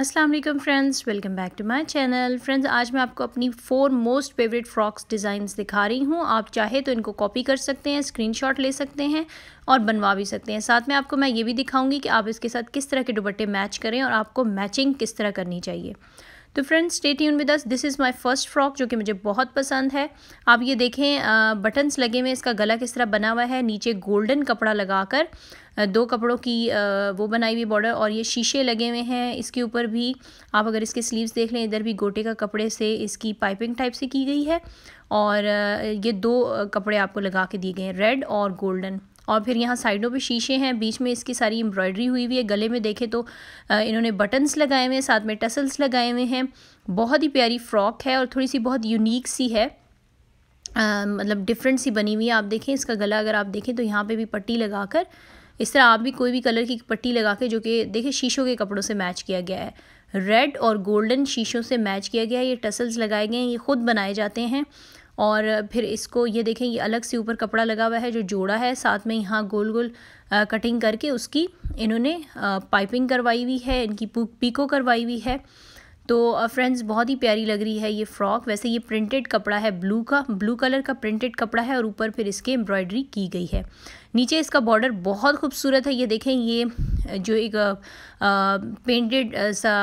Aslam friends welcome back to my channel friends आज मैं आपको अपनी four most favourite frocks designs दिखा रही हूँ आप चाहे तो इनको कॉपी कर सकते हैं स्क्रीनशॉट ले सकते हैं और बनवा भी सकते हैं साथ में आपको मैं ये भी दिखाऊंगी कि आप इसके साथ किस तरह के दुपट्टे मैच करें और आपको मैचिंग किस तरह करनी चाहिए तो friends stay tuned with us this is my first frock जो कि मुझे बहुत पसंद है आप ये देखें बटन्स लगे हुए इसका गला किस तरह बना हुआ है नीचे गोल्डन कपड़ा लगाकर दो कपड़ों की वो बनाई हुई बॉर्डर और ये शीशे लगे हुए हैं इसके ऊपर भी आप अगर इसके स्लीव्स देख लें इधर भी गोटे का कपड़े से इसकी पाइपिंग टाइप से की गई है और ये दो कपड़े आपको लगा के दिए गए हैं रेड और गोल्डन और फिर यहाँ साइडों पे शीशे हैं बीच में इसकी सारी एम्ब्रॉयडरी हुई हुई है गले में देखें तो इन्होंने बटन्स लगाए हुए हैं साथ में टसल्स लगाए हुए हैं बहुत ही प्यारी फ्रॉक है और थोड़ी सी बहुत यूनिक सी है आ, मतलब डिफरेंट सी बनी हुई है आप देखें इसका गला अगर आप देखें तो यहाँ पर भी पट्टी लगा कर इस तरह आप भी कोई भी कलर की पट्टी लगा के जो कि देखें शीशों के कपड़ों से मैच किया गया है रेड और गोल्डन शीशों से मैच किया गया है ये टसल्स लगाए गए हैं ये खुद बनाए जाते हैं और फिर इसको ये देखें ये अलग से ऊपर कपड़ा लगा हुआ है जो जोड़ा है साथ में यहाँ गोल गोल कटिंग करके उसकी इन्होंने पाइपिंग करवाई हुई है इनकी पीको करवाई हुई है तो फ्रेंड्स बहुत ही प्यारी लग रही है ये फ़्रॉक वैसे ये प्रिंटेड कपड़ा है ब्लू का ब्लू कलर का प्रिंटेड कपड़ा है और ऊपर फिर इसके एम्ब्रॉयडरी की गई है नीचे इसका बॉर्डर बहुत खूबसूरत है ये देखें ये जो एक पेंटेड सा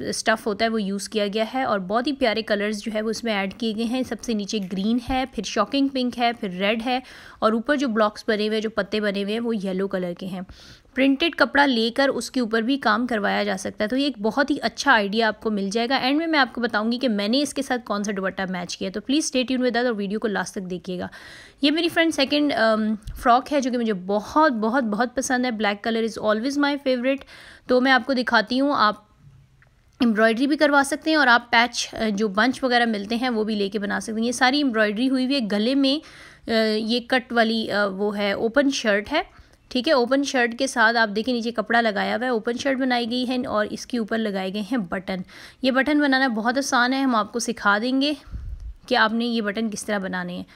स्टफ़ होता है वो यूज़ किया गया है और बहुत ही प्यारे कलर्स जो है वो उसमें ऐड किए गए हैं सबसे नीचे ग्रीन है फिर शॉकिंग पिंक है फिर रेड है और ऊपर जो ब्लॉक्स बने हुए हैं जो पत्ते बने हुए हैं वो येलो कलर के हैं प्रिंटेड कपड़ा लेकर उसके ऊपर भी काम करवाया जा सकता है तो ये एक बहुत ही अच्छा आइडिया आपको मिल जाएगा एंड में मैं आपको बताऊंगी कि मैंने इसके साथ कौन सा दुपट्टा मैच किया तो प्लीज़ स्टे ट्यून विद और वीडियो को लास्ट तक देखिएगा ये मेरी फ्रेंड सेकंड फ्रॉक है जो कि मुझे बहुत बहुत बहुत पसंद है black colour is all always my favourite तो मैं आपको दिखाती हूँ आप एम्ब्रॉयडरी भी करवा सकते हैं और आप पैच जो बंच वगैरह मिलते हैं वो भी लेके बना सकते हैं ये सारी एम्ब्रॉयडरी हुई हुई है गले में ये कट वाली वो है ओपन शर्ट है ठीक है ओपन शर्ट के साथ आप देखिए नीचे कपड़ा लगाया हुआ है ओपन शर्ट बनाई गई है और इसके ऊपर लगाए गए हैं बटन ये बटन बनाना बहुत आसान है हम आपको सिखा देंगे कि आपने ये बटन किस तरह बनाने हैं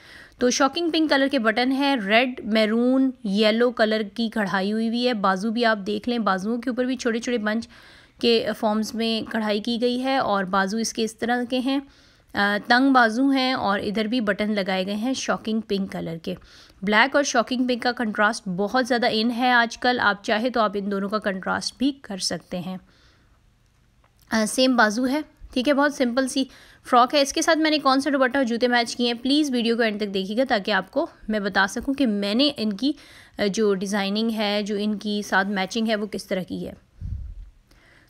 तो शॉकिंग पिंक कलर के बटन है रेड मैरून येलो कलर की कढ़ाई हुई हुई है बाजू भी आप देख लें बाजुओं के ऊपर भी छोटे छोटे बंच के फॉर्म्स में कढ़ाई की गई है और बाजू इसके इस तरह के हैं तंग बाजू हैं और इधर भी बटन लगाए गए हैं शॉकिंग पिंक कलर के ब्लैक और शॉकिंग पिंक का कंट्रास्ट बहुत ज़्यादा इन है आजकल आप चाहे तो आप इन दोनों का कंट्रास्ट भी कर सकते हैं सेम बाजू है ठीक है बहुत सिंपल सी फ्रॉक है इसके साथ मैंने कौन सा दुपट्टा और जूते मैच किए हैं प्लीज़ वीडियो को एंड तक देखिएगा ताकि आपको मैं बता सकूँ कि मैंने इनकी जो डिज़ाइनिंग है जो इनकी साथ मैचिंग है वो किस तरह की है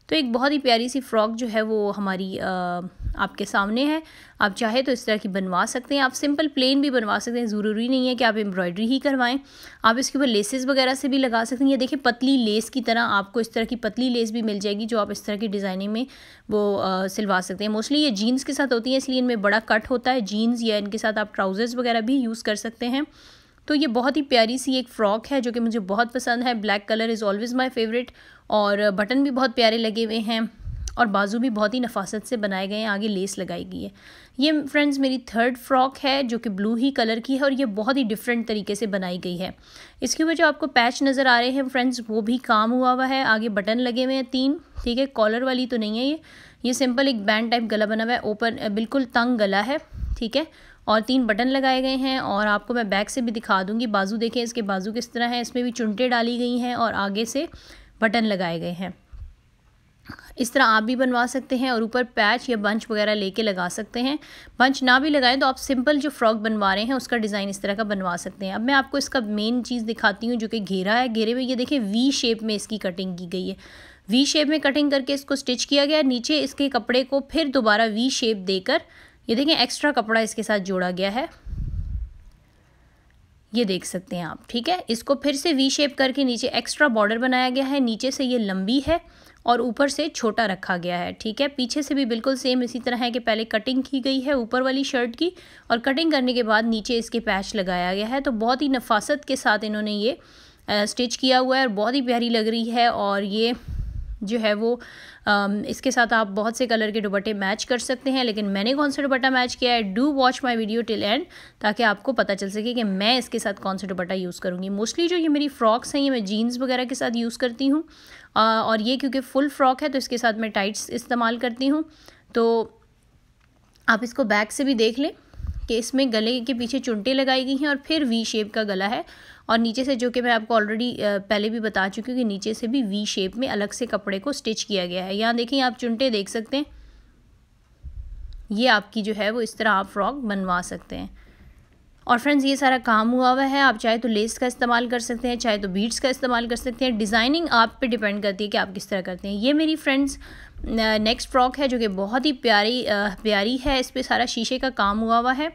तो एक बहुत ही प्यारी सी फ़्रॉक जो है वो हमारी आ, आपके सामने है आप चाहे तो इस तरह की बनवा सकते हैं आप सिंपल प्लेन भी बनवा सकते हैं ज़रूरी नहीं है कि आप एम्ब्रॉयडरी ही करवाएं आप इसके ऊपर लेसेस वगैरह से भी लगा सकते हैं ये देखिए पतली लेस की तरह आपको इस तरह की पतली लेस भी मिल जाएगी जो आप इस तरह की डिज़ाइनिंग में वो सिलवा सकते हैं मोस्टली ये जीन्स के साथ होती है इसलिए इनमें बड़ा कट होता है जीन्स या इनके साथ आप ट्राउज़र्स वगैरह भी यूज़ कर सकते हैं तो ये बहुत ही प्यारी सी एक फ़्रॉक है जो कि मुझे बहुत पसंद है black colour is always my favourite और बटन भी बहुत प्यारे लगे हुए हैं और बाजू भी बहुत ही नफासत से बनाए गए हैं आगे लेस लगाई गई है ये फ्रेंड्स मेरी थर्ड फ्रॉक है जो कि ब्लू ही कलर की है और ये बहुत ही डिफरेंट तरीके से बनाई गई है इसके ऊपर जो आपको पैच नज़र आ रहे हैं फ्रेंड्स वो भी काम हुआ हुआ है आगे बटन लगे हुए हैं तीन ठीक है कॉलर वाली तो नहीं है ये ये सिंपल एक बैंड टाइप गला बना हुआ है ओपन बिल्कुल तंग गला है ठीक है और तीन बटन लगाए गए हैं और आपको मैं बैक से भी दिखा दूंगी बाजू देखें इसके बाजू किस तरह है इसमें भी चुनटे डाली गई हैं और आगे से बटन लगाए गए हैं इस तरह आप भी बनवा सकते हैं और ऊपर पैच या बंच वगैरह लेके लगा सकते हैं बंच ना भी लगाएं तो आप सिंपल जो फ्रॉक बनवा रहे हैं उसका डिज़ाइन इस तरह का बनवा सकते हैं अब मैं आपको इसका मेन चीज़ दिखाती हूँ जो कि घेरा है घेरे में ये देखें वी शेप में इसकी कटिंग की गई है वी शेप में कटिंग करके इसको स्टिच किया गया नीचे इसके कपड़े को फिर दोबारा वी शेप देकर ये देखें एक्स्ट्रा कपड़ा इसके साथ जोड़ा गया है ये देख सकते हैं आप ठीक है इसको फिर से वी शेप करके नीचे एक्स्ट्रा बॉर्डर बनाया गया है नीचे से ये लंबी है और ऊपर से छोटा रखा गया है ठीक है पीछे से भी बिल्कुल सेम इसी तरह है कि पहले कटिंग की गई है ऊपर वाली शर्ट की और कटिंग करने के बाद नीचे इसके पैच लगाया गया है तो बहुत ही नफासत के साथ इन्होंने ये स्टिच किया हुआ है और बहुत ही प्यारी लग रही है और ये जो है वो इसके साथ आप बहुत से कलर के दुपट्टे मैच कर सकते हैं लेकिन मैंने कौन सा दुपट्टा मैच किया है do watch my video till end ताकि आपको पता चल सके कि मैं इसके साथ कौन सा दुपट्टा यूज़ करूँगी मोस्टली जो ये मेरी फ्रॉक्स हैं ये मैं जीन्स वगैरह के साथ यूज़ करती हूँ और ये क्योंकि फुल फ्रॉक है तो इसके साथ मैं टाइट्स इस्तेमाल करती हूँ तो आप इसको बैक से भी देख लें कि इसमें गले के पीछे चुनटे लगाई गई हैं और फिर वी शेप का गला है और नीचे से जो कि मैं आपको ऑलरेडी पहले भी बता चुकी हूँ कि नीचे से भी वी शेप में अलग से कपड़े को स्टिच किया गया है यहाँ देखिए आप चुनटे देख सकते हैं ये आपकी जो है वो इस तरह आप फ्रॉक बनवा सकते हैं और फ्रेंड्स ये सारा काम हुआ हुआ है आप चाहे तो लेस का इस्तेमाल कर सकते हैं चाहे तो बीट्स का इस्तेमाल कर सकते हैं डिज़ाइनिंग आप पे डिपेंड करती है कि आप किस तरह करते हैं ये मेरी फ्रेंड्स नेक्स्ट फ्रॉक है जो कि बहुत ही प्यारी प्यारी है इस पर सारा शीशे का काम हुआ हुआ है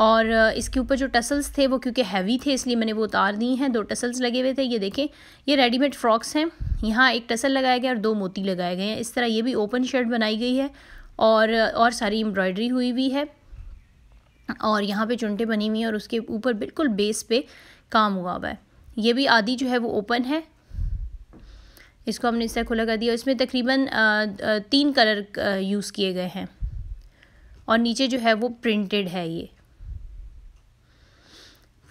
और इसके ऊपर जो टसल्स थे वो क्योंकि हैवी थे इसलिए मैंने वो उतार दी हैं दो टसल्स लगे हुए थे ये देखें ये रेडीमेड फ्रॉक्स हैं यहाँ एक टसल लगाया गया और दो मोती लगाए गए हैं इस तरह ये भी ओपन शर्ट बनाई गई है और और सारी एम्ब्रॉयडरी हुई हुई है और यहाँ पे चुनटे बनी हुई हैं और उसके ऊपर बिल्कुल बेस पे काम हुआ हुआ है ये भी आदि जो है वो ओपन है इसको हमने इस तरह खुला कर दिया इसमें तकरीबन तीन कलर यूज़ किए गए हैं और नीचे जो है वो प्रिंटेड है ये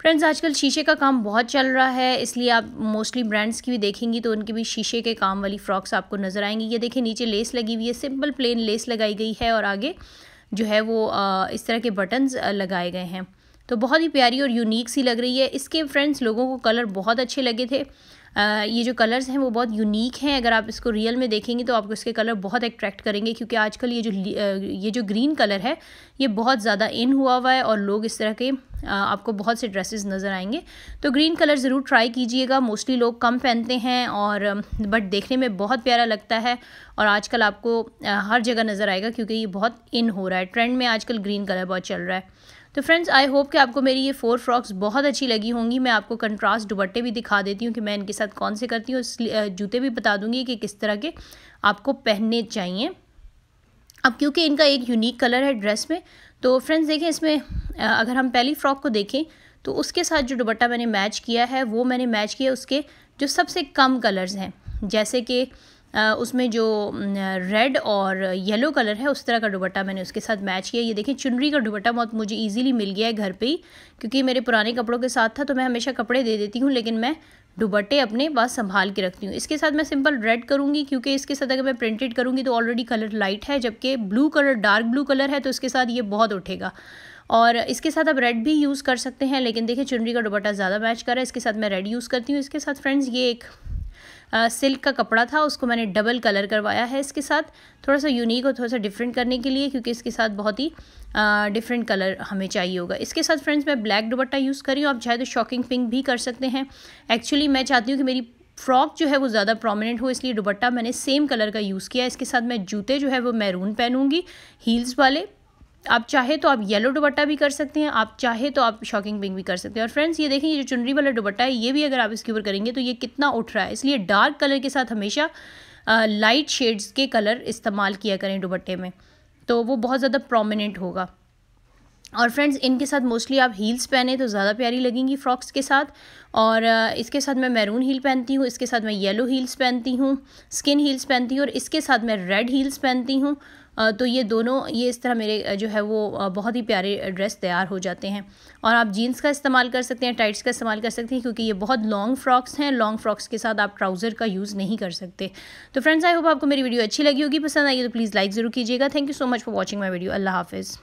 फ्रेंड्स आजकल शीशे का काम बहुत चल रहा है इसलिए आप मोस्टली ब्रांड्स की भी देखेंगी तो उनके भी शीशे के काम वाली फ्रॉक्स आपको नज़र आएंगी ये देखें नीचे लेस लगी हुई है सिंपल प्लेन लेस लगाई गई है और आगे जो है वो इस तरह के बटन्स लगाए गए हैं तो बहुत ही प्यारी और यूनिक सी लग रही है इसके फ्रेंड्स लोगों को कलर बहुत अच्छे लगे थे ये जो कलर्स हैं वो बहुत यूनिक हैं अगर आप इसको रियल में देखेंगे तो आपको इसके कलर बहुत अट्रैक्ट करेंगे क्योंकि आजकल ये जो ये जो ग्रीन कलर है ये बहुत ज़्यादा इन हुआ हुआ है और लोग इस तरह के आपको बहुत से ड्रेसेस नज़र आएंगे तो ग्रीन कलर ज़रूर ट्राई कीजिएगा मोस्टली लोग कम पहनते हैं और बट देखने में बहुत प्यारा लगता है और आजकल आपको हर जगह नज़र आएगा क्योंकि ये बहुत इन हो रहा है ट्रेंड में आजकल ग्रीन कलर बहुत चल रहा है तो फ्रेंड्स आई होप कि आपको मेरी ये फोर फ्रॉक्स बहुत अच्छी लगी होंगी मैं आपको कंट्रास्ट दुबट्टे भी दिखा देती हूँ कि मैं इनके साथ कौन से करती हूँ जूते भी बता दूँगी कि किस तरह के आपको पहनने चाहिए अब क्योंकि इनका एक यूनिक कलर है ड्रेस में तो फ्रेंड्स देखें इसमें अगर हम पहली फ़्रॉक को देखें तो उसके साथ जो दुबट्टा मैंने मैच किया है वो मैंने मैच किया उसके जो सबसे कम कलर्स हैं जैसे कि उसमें जो रेड और येलो कलर है उस तरह का दुबट्टा मैंने उसके साथ मैच किया ये देखिए चुनरी का दुबट्टा बहुत मुझे ईजिली मिल गया है घर पे ही क्योंकि मेरे पुराने कपड़ों के साथ था तो मैं हमेशा कपड़े दे देती हूँ लेकिन मैं दुबट्टे अपने पास संभाल के रखती हूँ इसके साथ मैं सिंपल रेड करूँगी क्योंकि इसके साथ अगर मैं प्रिंटेड करूँगी तो ऑलरेडी कलर लाइट है जबकि blue colour dark blue colour है तो इसके साथ ये बहुत उठेगा और इसके साथ आप रेड भी यूज़ कर सकते हैं लेकिन देखिए चुनरी का दुबट्टा ज़्यादा मैच कर रहा है इसके साथ मैं रेड यूज़ करती हूँ इसके साथ फ्रेंड्स ये एक सिल्क का कपड़ा था उसको मैंने डबल कलर करवाया है इसके साथ थोड़ा सा यूनिक और थोड़ा सा डिफरेंट करने के लिए क्योंकि इसके साथ बहुत ही डिफरेंट कलर हमें चाहिए होगा इसके साथ फ्रेंड्स मैं ब्लैक दुबट्टा यूज़ कर रही हूँ आप चाहे तो शॉकिंग पिंक भी कर सकते हैं एक्चुअली मैं चाहती हूँ कि मेरी फ्रॉक जो है वो ज़्यादा प्रोमिनेंट हो इसलिए दुबट्टा मैंने सेम कलर का यूज़ किया इसके साथ मैं जूते जो है वो मैरून पहनूंगी हील्स वाले आप चाहे तो आप येलो दुबट्टा भी कर सकते हैं आप चाहे तो आप शॉकिंग पिंक भी कर सकते हैं और फ्रेंड्स ये देखें ये जो चुनरी वाला दुबट्टा है ये भी अगर आप इसके ऊपर करेंगे तो ये कितना उठ रहा है इसलिए डार्क कलर के साथ हमेशा लाइट शेड्स के कलर इस्तेमाल किया करें दुबट्टे में तो वो बहुत ज़्यादा प्रोमिनेंट होगा और फ्रेंड्स इनके साथ मोस्टली आप हील्स पहने तो ज़्यादा प्यारी लगेंगी फ्रॉक्स के साथ और इसके साथ मैं मैरून हील पहनती हूँ इसके साथ मैं येलो हील्स पहनती हूँ स्किन हील्स पहनती हूँ और इसके साथ मैं रेड हील्स पहनती हूँ तो ये दोनों ये इस तरह मेरे जो है वो बहुत ही प्यारे ड्रेस तैयार हो जाते हैं और आप जीन्स का इस्तेमाल कर सकते हैं टाइट्स का इस्तेमाल कर सकते हैं क्योंकि ये बहुत लॉन्ग फ्रॉक्स हैं लॉन्ग फ्रॉक्स के साथ आप ट्राउज़र का यूज़ नहीं कर सकते तो फ्रेंड्स आई होप आपको मेरी वीडियो अच्छी लगी होगी पसंद आई तो प्लीज़ लाइक ज़रूर कीजिएगा thank you so much for watching my video अल्लाह हाफिज़